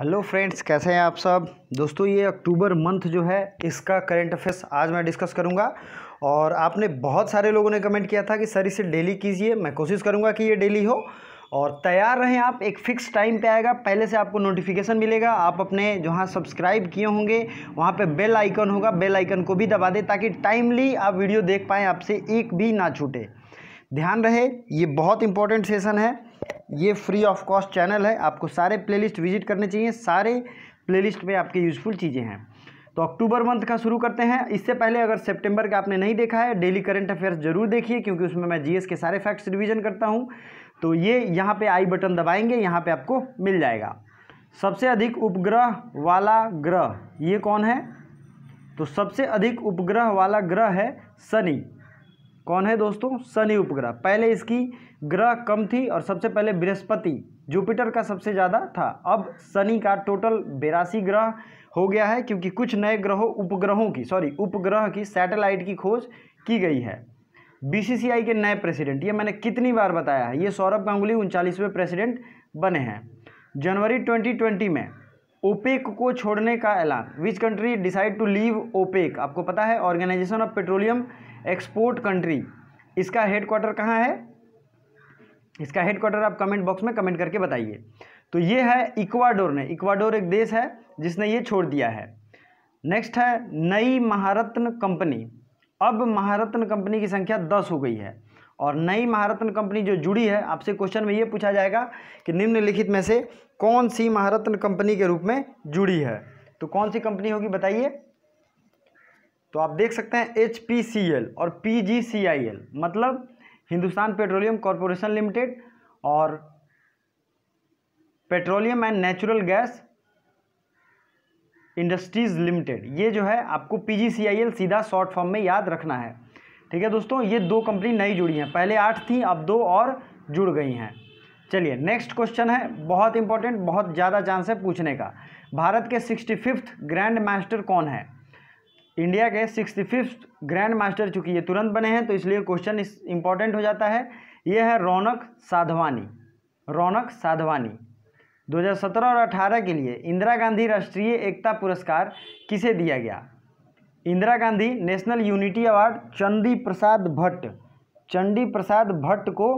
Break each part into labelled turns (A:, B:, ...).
A: hello friends कैसे हैं आप सब दोस्तों ये अक्टूबर मंथ जो है इसका करंट अफेयर्स आज मैं डिस्कस करूंगा और आपने बहुत सारे लोगों ने कमेंट किया था कि सर इसे डेली कीजिए मैं कोशिश करूंगा कि ये डेली हो और तैयार रहें आप एक फ़िक्स टाइम पे आएगा पहले से आपको नोटिफिकेशन मिलेगा आप अपने जहाँ सब्सक्राइब किए होंगे वहाँ पे बेल आइकन होगा बेल आइकन को भी दबा दें ताकि टाइमली आप वीडियो देख पाएँ आपसे एक भी ना छूटे ध्यान रहे ये बहुत इंपॉर्टेंट सेशन है ये फ्री ऑफ कॉस्ट चैनल है आपको सारे प्लेलिस्ट विजिट करने चाहिए सारे प्लेलिस्ट में आपकी यूज़फुल चीज़ें हैं तो अक्टूबर मंथ का शुरू करते हैं इससे पहले अगर सितंबर का आपने नहीं देखा है डेली करंट अफेयर्स जरूर देखिए क्योंकि उसमें मैं जीएस के सारे फैक्ट्स रिवीजन करता हूँ तो ये यहाँ पे आई बटन दबाएंगे यहाँ पे आपको मिल जाएगा सबसे अधिक उपग्रह वाला ग्रह ये कौन है तो सबसे अधिक उपग्रह वाला ग्रह है शनि कौन है दोस्तों शनि उपग्रह पहले इसकी ग्रह कम थी और सबसे पहले बृहस्पति जुपिटर का सबसे ज़्यादा था अब शनि का टोटल बेरासी ग्रह हो गया है क्योंकि कुछ नए ग्रहों उपग्रहों की सॉरी उपग्रह की सैटेलाइट की खोज की गई है बीसीसीआई के नए प्रेसिडेंट ये मैंने कितनी बार बताया है ये सौरभ गांगुली उनचालीसवें प्रेसिडेंट बने हैं जनवरी 2020 में ओपेक को छोड़ने का ऐलान which country decide to leave OPEC आपको पता है organisation of petroleum export country इसका हेडक्वार्टर कहाँ है इसका हेडक्वार्टर आप कमेंट बॉक्स में कमेंट करके बताइए तो ये है इक्वाडोर ने इक्वाडोर एक देश है जिसने ये छोड़ दिया है नेक्स्ट है नई महारत्न कंपनी अब महारत्न कंपनी की संख्या दस हो गई है और नई महारत्न कंपनी जो जुड़ी है आपसे क्वेश्चन में ये पूछा जाएगा कि निम्नलिखित में से कौन सी महारत्न कंपनी के रूप में जुड़ी है तो कौन सी कंपनी होगी बताइए तो आप देख सकते हैं एच पी सी एल और P G C I L मतलब हिंदुस्तान पेट्रोलियम कॉरपोरेशन लिमिटेड और petroleum and natural gas industries limited ये जो है आपको P G C I L सीधा शॉर्ट फॉर्म में याद रखना है ठीक है दोस्तों ये दो कंपनी नई जुड़ी हैं पहले आठ थी अब दो और जुड़ गई हैं चलिए नेक्स्ट क्वेश्चन है बहुत इंपॉर्टेंट बहुत ज़्यादा चांस है पूछने का भारत के सिक्सटी फिफ्थ ग्रैंड मास्टर कौन है इंडिया के सिक्सटी फिफ्थ ग्रैंड मास्टर चूंकि ये तुरंत बने हैं तो इसलिए क्वेश्चन इस इंपॉर्टेंट हो जाता है ये है रौनक साधवानी रौनक साधवानी 2017 और 18 के लिए इंदिरा गांधी राष्ट्रीय एकता पुरस्कार किसे दिया गया Indira Gandhi national unity award Chandi Prasad Bhatt Chandi Prasad Bhatt को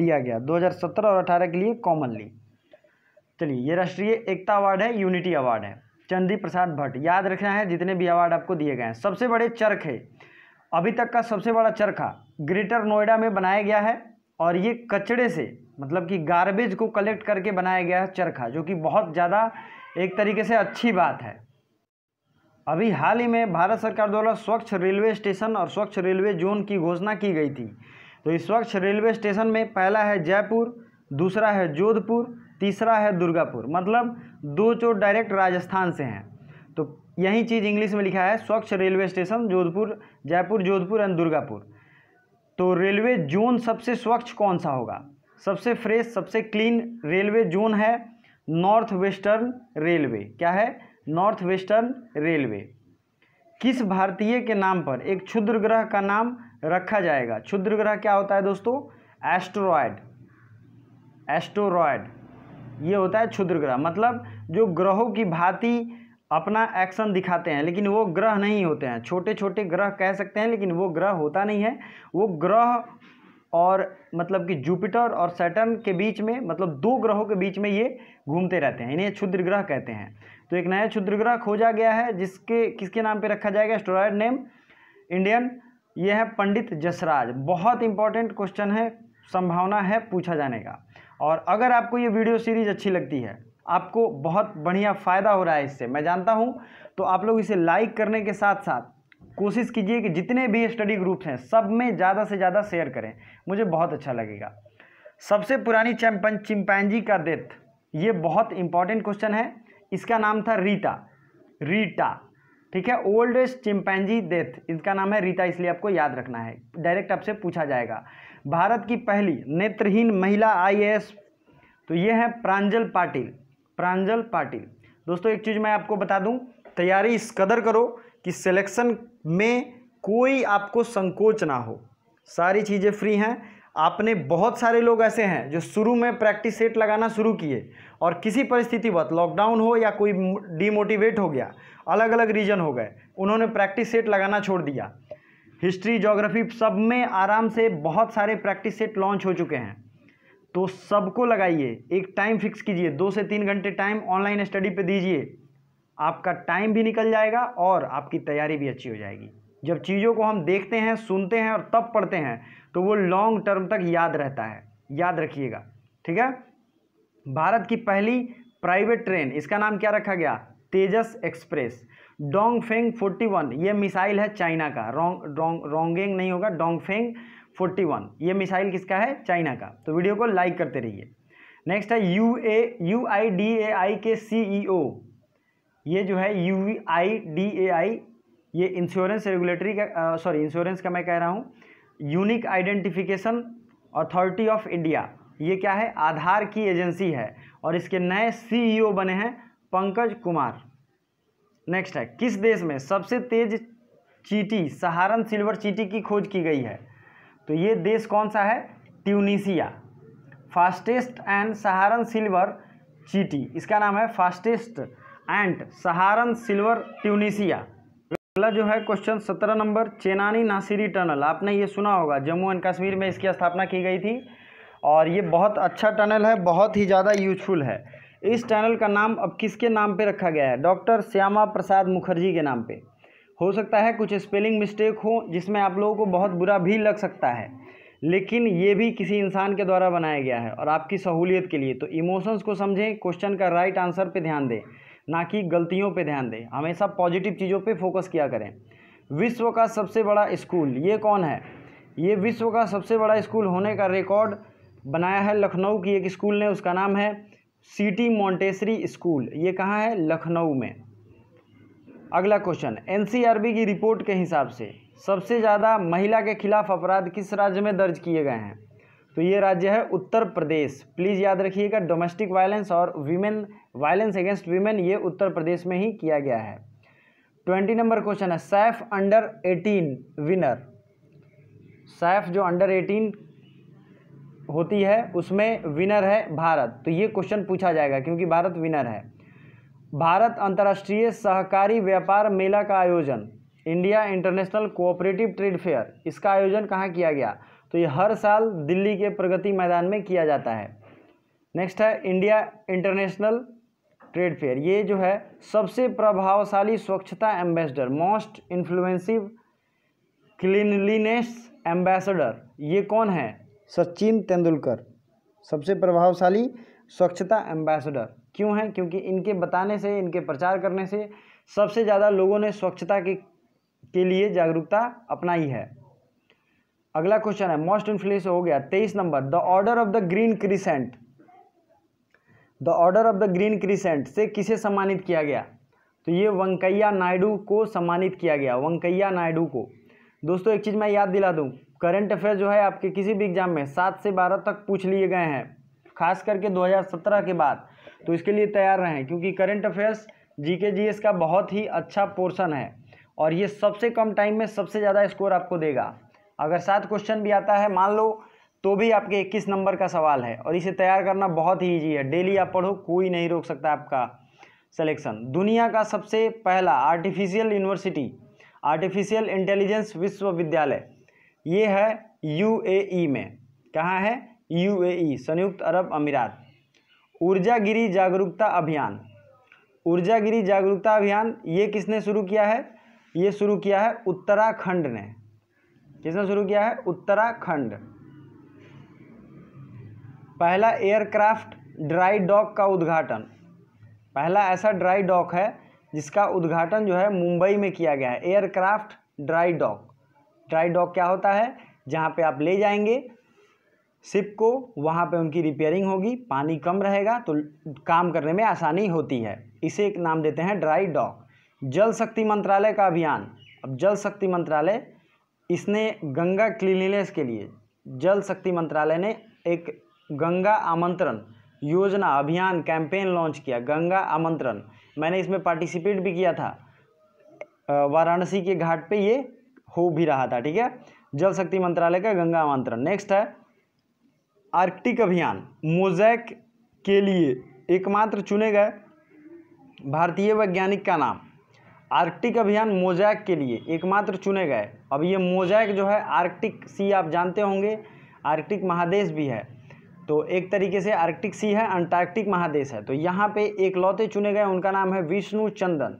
A: दिया गया 2017 और 18 के लिए कॉमनली चलिए ये राष्ट्रीय एकता अवार्ड है यूनिटी अवार्ड है चंडी प्रसाद भट्ट याद रखना है जितने भी अवार्ड आपको दिए गए हैं सबसे बड़े चरखे अभी तक का सबसे बड़ा चरखा ग्रेटर नोएडा में बनाया गया है और ये कचड़े से मतलब कि गार्बेज को कलेक्ट करके बनाया गया है चरखा जो कि बहुत ज़्यादा एक तरीके से अच्छी बात है अभी हाल ही में भारत सरकार द्वारा स्वच्छ रेलवे स्टेशन और स्वच्छ रेलवे जोन की घोषणा की गई थी तो इस स्वच्छ रेलवे स्टेशन में पहला है जयपुर दूसरा है जोधपुर तीसरा है दुर्गापुर मतलब दो चोर डायरेक्ट राजस्थान से हैं तो यही चीज़ इंग्लिश में लिखा है स्वच्छ railway station Jodhpur Jaipur Jodhpur and Durgapur तो रेलवे जोन सबसे स्वच्छ कौन सा होगा सबसे फ्रेश सबसे क्लीन रेलवे जोन है नॉर्थ वेस्टर्न रेलवे क्या है नॉर्थ वेस्टर्न रेलवे किस भारतीय के नाम पर एक क्षुद्र ग्रह का नाम रखा जाएगा क्षुद्र ग्रह क्या होता है दोस्तों एस्ट्रॉयड एस्टोरॉयड ये होता है क्षुद्र ग्रह मतलब जो ग्रहों की भांति अपना एक्शन दिखाते हैं लेकिन वो ग्रह नहीं होते हैं छोटे छोटे ग्रह कह सकते हैं लेकिन वो ग्रह होता नहीं है वो ग्रह और मतलब कि जुपिटर और सैटर्न के बीच में मतलब दो ग्रहों के बीच में ये घूमते रहते हैं इन्हें क्षुद्र ग्रह कहते हैं तो एक नया क्षुद्र ग्रह खोजा गया है जिसके किसके नाम पे रखा जाएगा एस्ट्रॉयड नेम इंडियन ये है पंडित जसराज बहुत इंपॉर्टेंट क्वेश्चन है संभावना है पूछा जाने का और अगर आपको ये वीडियो सीरीज अच्छी लगती है आपको बहुत बढ़िया फ़ायदा हो रहा है इससे मैं जानता हूँ तो आप लोग इसे लाइक करने के साथ साथ कोशिश कीजिए कि जितने भी स्टडी ग्रुप्स हैं सब में ज़्यादा से ज़्यादा शेयर करें मुझे बहुत अच्छा लगेगा सबसे पुरानी चैम्पन चिम्पैनजी का डेथ ये बहुत इंपॉर्टेंट क्वेश्चन है इसका नाम था रीता रीटा ठीक है ओल्डेस्ट चिम्पैनजी डेथ इसका नाम है रीता इसलिए आपको याद रखना है डायरेक्ट आपसे पूछा जाएगा भारत की पहली नेत्रहीन महिला आई तो ये है प्रांजल पाटिल प्रांजल पाटिल दोस्तों एक चीज़ मैं आपको बता दूँ तैयारी इस कदर करो कि सिलेक्शन में कोई आपको संकोच ना हो सारी चीज़ें फ्री हैं आपने बहुत सारे लोग ऐसे हैं जो शुरू में प्रैक्टिस सेट लगाना शुरू किए और किसी परिस्थितिवत लॉकडाउन हो या कोई डीमोटिवेट हो गया अलग अलग रीजन हो गए उन्होंने प्रैक्टिस सेट लगाना छोड़ दिया हिस्ट्री जोग्राफी सब में आराम से बहुत सारे प्रैक्टिस सेट लॉन्च हो चुके हैं तो सबको लगाइए एक टाइम फिक्स कीजिए दो से तीन घंटे टाइम ऑनलाइन स्टडी पर दीजिए आपका टाइम भी निकल जाएगा और आपकी तैयारी भी अच्छी हो जाएगी जब चीज़ों को हम देखते हैं सुनते हैं और तब पढ़ते हैं तो वो लॉन्ग टर्म तक याद रहता है याद रखिएगा ठीक है भारत की पहली प्राइवेट ट्रेन इसका नाम क्या रखा गया तेजस एक्सप्रेस डोंगफेंग 41 ये मिसाइल है चाइना का रोंग रोंग रोंगेंग नहीं होगा डोंगफेंग 41 ये मिसाइल किसका है चाइना का तो वीडियो को लाइक करते रहिए नेक्स्ट है U A U I D A I के सी ई ओ ये जो है you I D A I ये इंश्योरेंस रेगुलेटरी का सॉरी इंश्योरेंस का मैं कह रहा हूँ unique identification authority of India ये क्या है आधार की एजेंसी है और इसके नए सीईओ e बने हैं पंकज कुमार नेक्स्ट है किस देश में सबसे तेज चीटी सहारन सिल्वर चीटी की खोज की गई है तो ये देश कौन सा है Tunisia fastest and Saharan silver चीटी इसका नाम है fastest and Saharan silver Tunisia अगला जो है क्वेश्चन सत्रह नंबर चेनानी नासिरी टनल आपने ये सुना होगा जम्मू एंड कश्मीर में इसकी स्थापना की गई थी और ये बहुत अच्छा टनल है बहुत ही ज़्यादा यूजफुल है इस टनल का नाम अब किसके नाम पे रखा गया है डॉक्टर श्यामा प्रसाद मुखर्जी के नाम पे हो सकता है कुछ स्पेलिंग मिस्टेक हो जिसमें आप लोगों को बहुत बुरा भी लग सकता है लेकिन ये भी किसी इंसान के द्वारा बनाया गया है और आपकी सहूलियत के लिए तो इमोशंस को समझें क्वेश्चन का राइट आंसर पर ध्यान दें ना कि गलतियों पे ध्यान दें हमेशा पॉजिटिव चीज़ों पे फोकस किया करें विश्व का सबसे बड़ा स्कूल ये कौन है ये विश्व का सबसे बड़ा स्कूल होने का रिकॉर्ड बनाया है लखनऊ की एक स्कूल ने उसका नाम है सिटी मॉन्टेसरी स्कूल ये कहाँ है लखनऊ में अगला क्वेश्चन एन की रिपोर्ट के हिसाब से सबसे ज़्यादा महिला के खिलाफ अपराध किस राज्य में दर्ज किए गए हैं तो ये राज्य है उत्तर प्रदेश प्लीज़ याद रखिएगा डोमेस्टिक वायलेंस और वीमेन वायलेंस अगेंस्ट वीमेन ये उत्तर प्रदेश में ही किया गया है ट्वेंटी नंबर क्वेश्चन है SAFF under eighteen winner SAFF जो अंडर एटीन होती है उसमें विनर है भारत तो ये क्वेश्चन पूछा जाएगा क्योंकि भारत विनर है भारत अंतर्राष्ट्रीय सहकारी व्यापार मेला का आयोजन India international cooperative trade fair इसका आयोजन कहाँ किया गया तो ये हर साल दिल्ली के प्रगति मैदान में किया जाता है नेक्स्ट है इंडिया इंटरनेशनल ट्रेड फेयर ये जो है सबसे प्रभावशाली स्वच्छता ambassador most influencive cleanliness ambassador ये कौन है सचिन तेंदुलकर सबसे प्रभावशाली स्वच्छता एम्बेसडर क्यों है क्योंकि इनके बताने से इनके प्रचार करने से सबसे ज़्यादा लोगों ने स्वच्छता के के लिए जागरूकता अपनाई है अगला क्वेश्चन है मोस्ट इन्फ्लुएंस हो गया तेईस नंबर the order of the green crescent the order of the green crescent से किसे सम्मानित किया गया तो ये वेंकैया नायडू को सम्मानित किया गया वेंकैया नायडू को दोस्तों एक चीज़ मैं याद दिला दूँ करंट अफेयर जो है आपके किसी भी एग्जाम में सात से बारह तक पूछ लिए गए हैं खास करके 2017 के बाद तो इसके लिए तैयार रहें क्योंकि करंट अफेयर्स जीके जीएस का बहुत ही अच्छा पोर्शन है और ये सबसे कम टाइम में सबसे ज़्यादा स्कोर आपको देगा अगर सात क्वेश्चन भी आता है मान लो तो भी आपके 21 नंबर का सवाल है और इसे तैयार करना बहुत ही ईजी है डेली आप पढ़ो कोई नहीं रोक सकता आपका सिलेक्शन दुनिया का सबसे पहला आर्टिफिशियल यूनिवर्सिटी आर्टिफिशियल इंटेलिजेंस विश्वविद्यालय ये है ई e में कहाँ है ई e, संयुक्त अरब अमीरात ऊर्जागिरी जागरूकता अभियान ऊर्जागिरी जागरूकता अभियान ये किसने शुरू किया है ये शुरू किया है उत्तराखंड ने किसने शुरू किया है उत्तराखंड पहला एयरक्राफ्ट ड्राई डॉक का उद्घाटन पहला ऐसा ड्राई डॉक है जिसका उद्घाटन जो है मुंबई में किया गया है aircraft dry dock dry dock क्या होता है जहाँ पे आप ले जाएंगे शिप को वहाँ पे उनकी रिपेयरिंग होगी पानी कम रहेगा तो काम करने में आसानी होती है इसे एक नाम देते हैं ड्राई डॉक जल शक्ति मंत्रालय का अभियान अब जल शक्ति मंत्रालय इसने गंगा क्लीनिनेस के लिए जल शक्ति मंत्रालय ने एक गंगा आमंत्रण योजना अभियान कैंपेन लॉन्च किया गंगा आमंत्रण मैंने इसमें पार्टिसिपेट भी किया था वाराणसी के घाट पे ये हो भी रहा था ठीक है जल शक्ति मंत्रालय का गंगा आमंत्रण नेक्स्ट है आर्कटिक अभियान मोजैक के लिए एकमात्र चुने गए भारतीय वैज्ञानिक का नाम आर्कटिक अभियान मोजैक के लिए एकमात्र चुने गए अब ये मोजैक जो है आर्कटिक सी आप जानते होंगे आर्कटिक महादेश भी है तो एक तरीके से आर्कटिक सी है अंटार्कटिक महादेश है तो यहाँ पे एक लौते चुने गए उनका नाम है विष्णु चंदन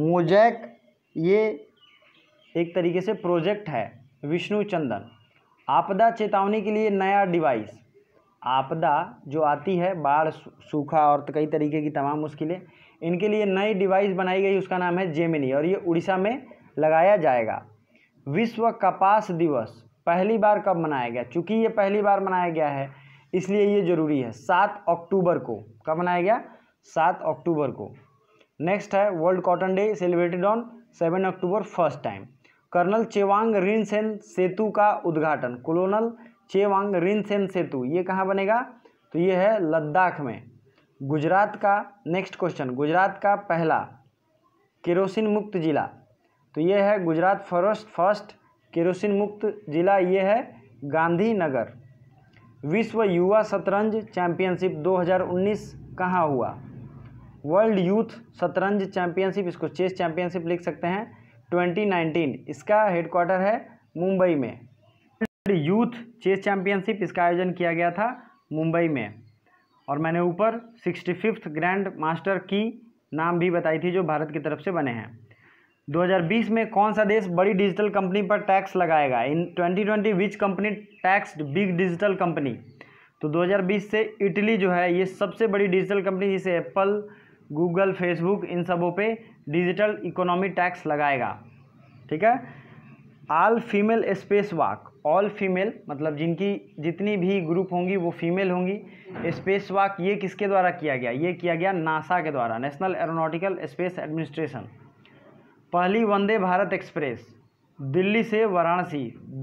A: मोजैक ये एक तरीके से प्रोजेक्ट है विष्णु चंदन आपदा चेतावनी के लिए नया डिवाइस आपदा जो आती है बाढ़ सूखा और तो कई तरीके की तमाम मुश्किलें इनके लिए नई डिवाइस बनाई गई उसका नाम है जेमिनी और ये उड़ीसा में लगाया जाएगा विश्व कपास दिवस पहली बार कब मनाया गया चूँकि ये पहली बार मनाया गया है इसलिए ये ज़रूरी है सात अक्टूबर को कब मनाया गया सात अक्टूबर को नेक्स्ट है world cotton day celebrated on seven October first time colonel Chewang Rinchen सेतु का उद्घाटन कोलोनल चेवांग रिनसेन सेतु ये कहाँ बनेगा तो ये है लद्दाख में गुजरात का नेक्स्ट क्वेश्चन गुजरात का पहला केरोसिन मुक्त जिला तो ये है गुजरात फर्स्ट फर्स्ट केरोसिन मुक्त जिला ये है गांधीनगर विश्व युवा शतरंज चैंपियनशिप 2019 कहाँ हुआ वर्ल्ड यूथ शतरंज चैंपियनशिप इसको चेस चैंपियनशिप लिख सकते हैं 2019 इसका हेडक्वार्टर है मुंबई में वर्ल्ड यूथ चेस चैंपियनशिप इसका आयोजन किया गया था मुंबई में और मैंने ऊपर सिक्सटी फिफ्थ ग्रैंड मास्टर की नाम भी बताई थी जो भारत की तरफ से बने हैं 2020 में कौन सा देश बड़ी डिजिटल कंपनी पर टैक्स लगाएगा in 2020 which company taxed big digital company तो 2020 से इटली जो है ये सबसे बड़ी डिजिटल कंपनी जिसे एप्पल गूगल फेसबुक इन सबों पे डिजिटल इकोनॉमी टैक्स लगाएगा ठीक है all female space walk all female मतलब जिनकी जितनी भी ग्रुप होंगी वो फीमेल होंगी स्पेस वाक ये किसके द्वारा किया गया ये किया गया नासा के द्वारा नेशनल एरोनॉटिकल स्पेस एडमिनिस्ट्रेशन पहली वंदे भारत एक्सप्रेस दिल्ली से वाराणसी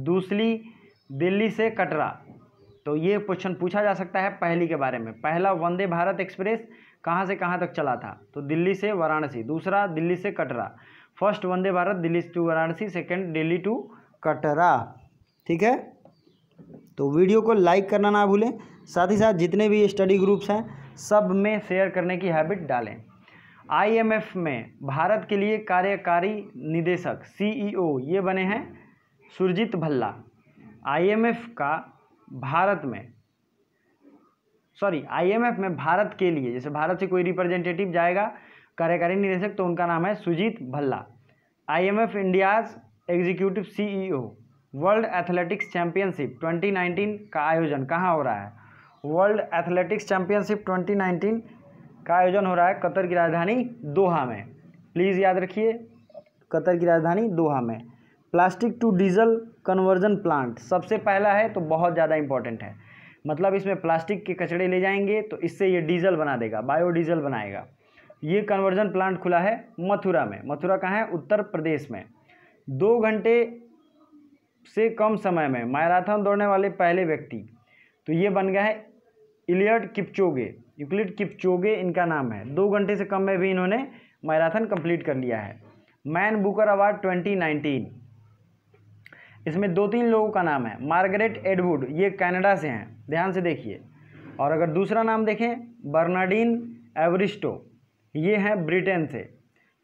A: दूसरी दिल्ली से कटरा तो ये क्वेश्चन पूछा जा सकता है पहली के बारे में पहला वंदे भारत एक्सप्रेस कहाँ से कहाँ तक चला था तो दिल्ली से वाराणसी दूसरा दिल्ली से Katra first Vande Bharat Delhi to Varanasi second Delhi to Katra ठीक है तो वीडियो को लाइक करना ना भूलें साथ ही साथ जितने भी स्टडी ग्रुप्स हैं सब में शेयर करने की हैबिट डालें आईएमएफ में भारत के लिए कार्यकारी निदेशक सीईओ e ये बने हैं सुरजीत भल्ला आईएमएफ का भारत में सॉरी आईएमएफ में भारत के लिए जैसे भारत से कोई रिप्रेजेंटेटिव जाएगा कार्यकारी निदेशक तो उनका नाम है Sujit Bhalla IMF India's executive CEO world athletics championship 2019 का आयोजन कहाँ हो रहा है वर्ल्ड एथलेटिक्स चैंपियनशिप 2019 का आयोजन हो रहा है कतर की राजधानी दोहा में प्लीज़ याद रखिए कतर की राजधानी दोहा में plastic to diesel conversion plant सबसे पहला है तो बहुत ज़्यादा इंपॉर्टेंट है मतलब इसमें प्लास्टिक के कचड़े ले जाएंगे तो इससे ये डीजल बना देगा बायोडीजल बनाएगा ये कन्वर्जन प्लांट खुला है मथुरा में मथुरा कहाँ है उत्तर प्रदेश में दो घंटे से कम समय में मैराथन दौड़ने वाले पहले व्यक्ति तो ये बन गया है इलियड किपचोगे यूक्लिड किपचोगे इनका नाम है दो घंटे से कम में भी इन्होंने मैराथन कंप्लीट कर लिया है मैन बुकर अवार्ड 2019 इसमें दो तीन लोगों का नाम है मार्गरेट एडवुड ये कनाडा से हैं ध्यान से देखिए और अगर दूसरा नाम देखें बर्नाडीन एवरिस्टो ये हैं ब्रिटेन से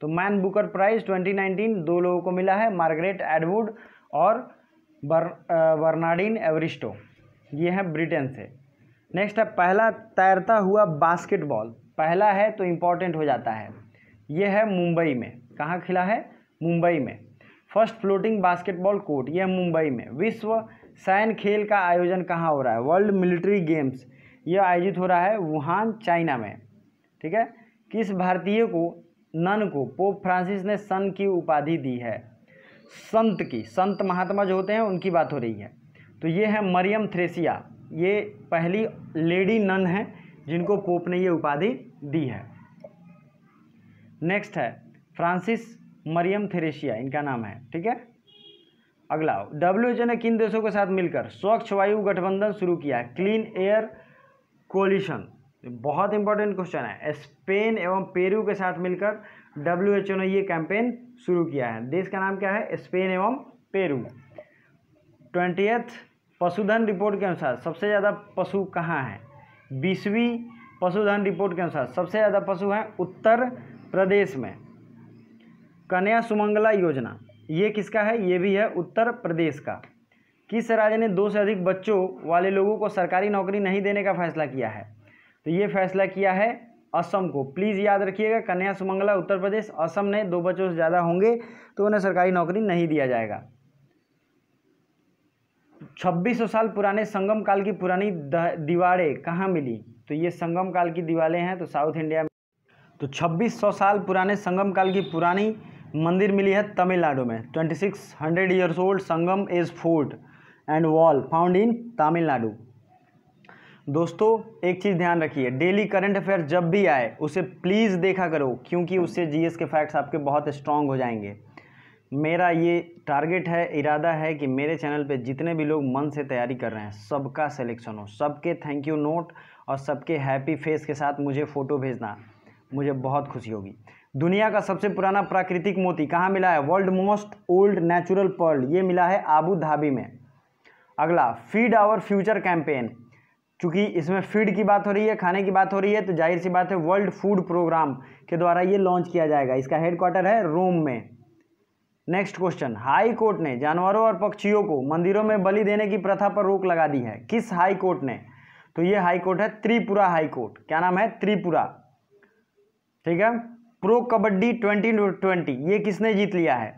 A: तो मैन बुकर प्राइज़ ट्वेंटी दो लोगों को मिला है मार्गरेट एडवुड और बर बर्नाडीन एवरिस्टो ये हैं ब्रिटेन से नेक्स्ट है पहला तैरता हुआ बास्केटबॉल पहला है तो इम्पॉर्टेंट हो जाता है यह है मुंबई में कहाँ खिला है मुंबई में फर्स्ट फ्लोटिंग बास्केटबॉल कोर्ट यह मुंबई में विश्व सैन खेल का आयोजन कहाँ हो रहा है वर्ल्ड मिलिट्री गेम्स यह आयोजित हो रहा है वुहान चाइना में ठीक है किस भारतीय को नन को पोप फ्रांसिस ने सन की उपाधि दी है संत की संत महात्मा जो होते हैं उनकी बात हो रही है तो ये है मरियम थ्रेसिया ये पहली लेडी नन है जिनको पोप ने ये उपाधि दी है नेक्स्ट है फ्रांसिस मरियम थेरेसिया इनका नाम है ठीक है अगला डब्ल्यू ने किन देशों के साथ मिलकर स्वच्छ वायु गठबंधन शुरू किया क्लीन एयर कोलिशन बहुत इंपॉर्टेंट क्वेश्चन है स्पेन एवं पेरू के साथ मिलकर डब्ल्यू ने ये कैंपेन शुरू किया है देश का नाम क्या है स्पेन एवं पेरू ट्वेंटियथ पशुधन रिपोर्ट के अनुसार सबसे ज़्यादा पशु कहाँ हैं बीसवीं पशुधन रिपोर्ट के अनुसार सबसे ज़्यादा पशु हैं उत्तर प्रदेश में कन्या सुमंगला योजना ये किसका है ये भी है उत्तर प्रदेश का किस राज्य ने दो से अधिक बच्चों वाले लोगों को सरकारी नौकरी नहीं देने का फैसला किया है तो ये फैसला किया है असम को प्लीज़ याद रखिएगा कन्या सुमंगला उत्तर प्रदेश असम ने दो बच्चों से ज़्यादा होंगे तो उन्हें सरकारी नौकरी नहीं दिया जाएगा छब्बीस साल पुराने संगम काल की पुरानी दीवारें कहाँ मिली तो ये संगम काल की दीवारें हैं तो साउथ इंडिया में तो 2600 साल पुराने संगम काल की पुरानी मंदिर मिली है तमिलनाडु में 2600 years old Sangam age fort and wall found in Tamil Nadu दोस्तों एक चीज़ ध्यान रखिए डेली करंट अफेयर जब भी आए उसे प्लीज़ देखा करो क्योंकि उससे जीएस के फैक्ट्स आपके बहुत स्ट्रांग हो जाएंगे मेरा ये टारगेट है इरादा है कि मेरे चैनल पे जितने भी लोग मन से तैयारी कर रहे हैं सबका सिलेक्शन हो सबके थैंक यू नोट और सबके हैप्पी फेस के साथ मुझे फ़ोटो भेजना मुझे बहुत खुशी होगी दुनिया का सबसे पुराना प्राकृतिक मोती कहाँ मिला है world most old natural pearled ये मिला है आबू धाबी में अगला फीड आवर फ्यूचर कैंपेन चूँकि इसमें फीड की बात हो रही है खाने की बात हो रही है तो जाहिर सी बात है वर्ल्ड फूड प्रोग्राम के द्वारा ये लॉन्च किया जाएगा इसका हेडक्वार्टर है रोम में नेक्स्ट क्वेश्चन हाई कोर्ट ने जानवरों और पक्षियों को मंदिरों में बलि देने की प्रथा पर रोक लगा दी है किस हाई कोर्ट ने तो ये हाई कोर्ट है त्रिपुरा हाई कोर्ट क्या नाम है त्रिपुरा ठीक है प्रो कबड्डी ट्वेंटी ट्वेंटी ये किसने जीत लिया है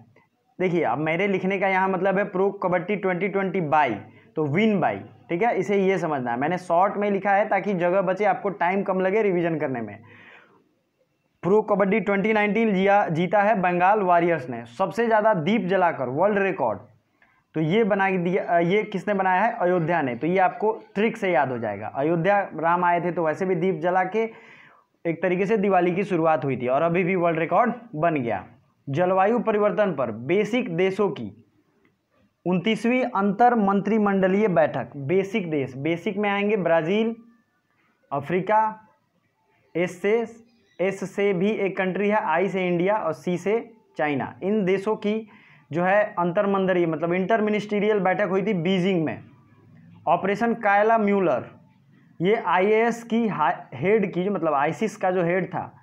A: देखिए अब मेरे लिखने का यहाँ मतलब है pro kabaddi twenty twenty by तो विन बाई ठीक है इसे ये समझना है मैंने शॉर्ट में लिखा है ताकि जगह बचे आपको टाइम कम लगे रिवीजन करने में प्रो कबड्डी 2019 जिया जीता है बंगाल वॉरियर्स ने सबसे ज़्यादा दीप जलाकर वर्ल्ड रिकॉर्ड तो ये बना दिया ये किसने बनाया है अयोध्या ने तो ये आपको ट्रिक से याद हो जाएगा अयोध्या राम आए थे तो वैसे भी दीप जला के एक तरीके से दिवाली की शुरुआत हुई थी और अभी भी वर्ल्ड रिकॉर्ड बन गया जलवायु परिवर्तन पर बेसिक देशों की उनतीसवीं अंतर मंत्रिमंडलीय बैठक बेसिक देश बेसिक में आएंगे ब्राज़ील अफ्रीका एस एस से भी एक कंट्री है आई से इंडिया और सी से चाइना इन देशों की जो है अंतर्मंदरीय मतलब इंटर मिनिस्ट्रियल बैठक हुई थी बीजिंग में ऑपरेशन कायला म्यूलर ये आईएएस की हेड की जो मतलब आईसिस का जो हेड था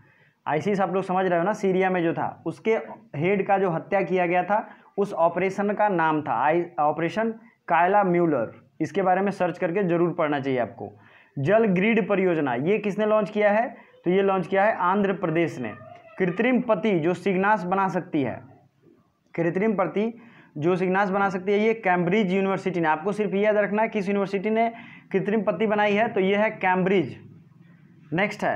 A: आईसीस आप लोग समझ रहे हो ना सीरिया में जो था उसके हेड का जो हत्या किया गया था उस ऑपरेशन का नाम था आई ऑपरेशन कायला म्यूलर इसके बारे में सर्च करके जरूर पढ़ना चाहिए आपको जल ग्रिड परियोजना ये किसने लॉन्च किया है तो ये लॉन्च किया है आंध्र प्रदेश ने कृत्रिम पति जो सिग्नास बना सकती है कृत्रिम पति जो सिग्नास बना सकती है ये कैम्ब्रिज यूनिवर्सिटी ने आपको सिर्फ याद रखना है किस यूनिवर्सिटी ने कृत्रिम पति बनाई है तो ये है कैम्ब्रिज नेक्स्ट है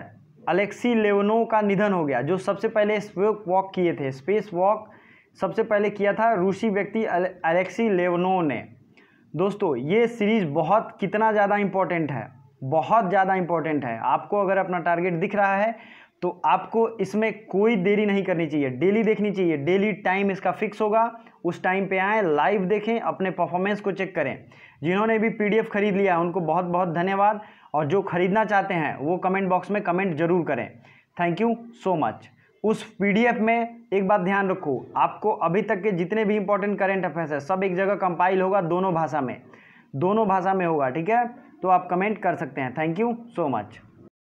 A: अलेक्सी लेवनो का निधन हो गया जो सबसे पहले स्पेस वॉक किए थे स्पेस वॉक सबसे पहले किया था रूसी व्यक्ति अलेक्सी लेवनो ने दोस्तों ये सीरीज बहुत कितना ज़्यादा इम्पोर्टेंट है बहुत ज़्यादा इंपॉर्टेंट है आपको अगर अपना टारगेट दिख रहा है तो आपको इसमें कोई देरी नहीं करनी चाहिए डेली देखनी चाहिए डेली टाइम इसका फिक्स होगा उस टाइम पे आएँ लाइव देखें अपने परफॉर्मेंस को चेक करें जिन्होंने भी पीडीएफ खरीद लिया है उनको बहुत बहुत धन्यवाद और जो खरीदना चाहते हैं वो कमेंट बॉक्स में कमेंट जरूर करें थैंक यू सो मच उस पी में एक बात ध्यान रखो आपको अभी तक के जितने भी इंपॉर्टेंट करेंट अफेयर्स है सब एक जगह कंपाइल होगा दोनों भाषा में दोनों भाषा में होगा ठीक है तो आप कमेंट कर सकते हैं थैंक यू सो मच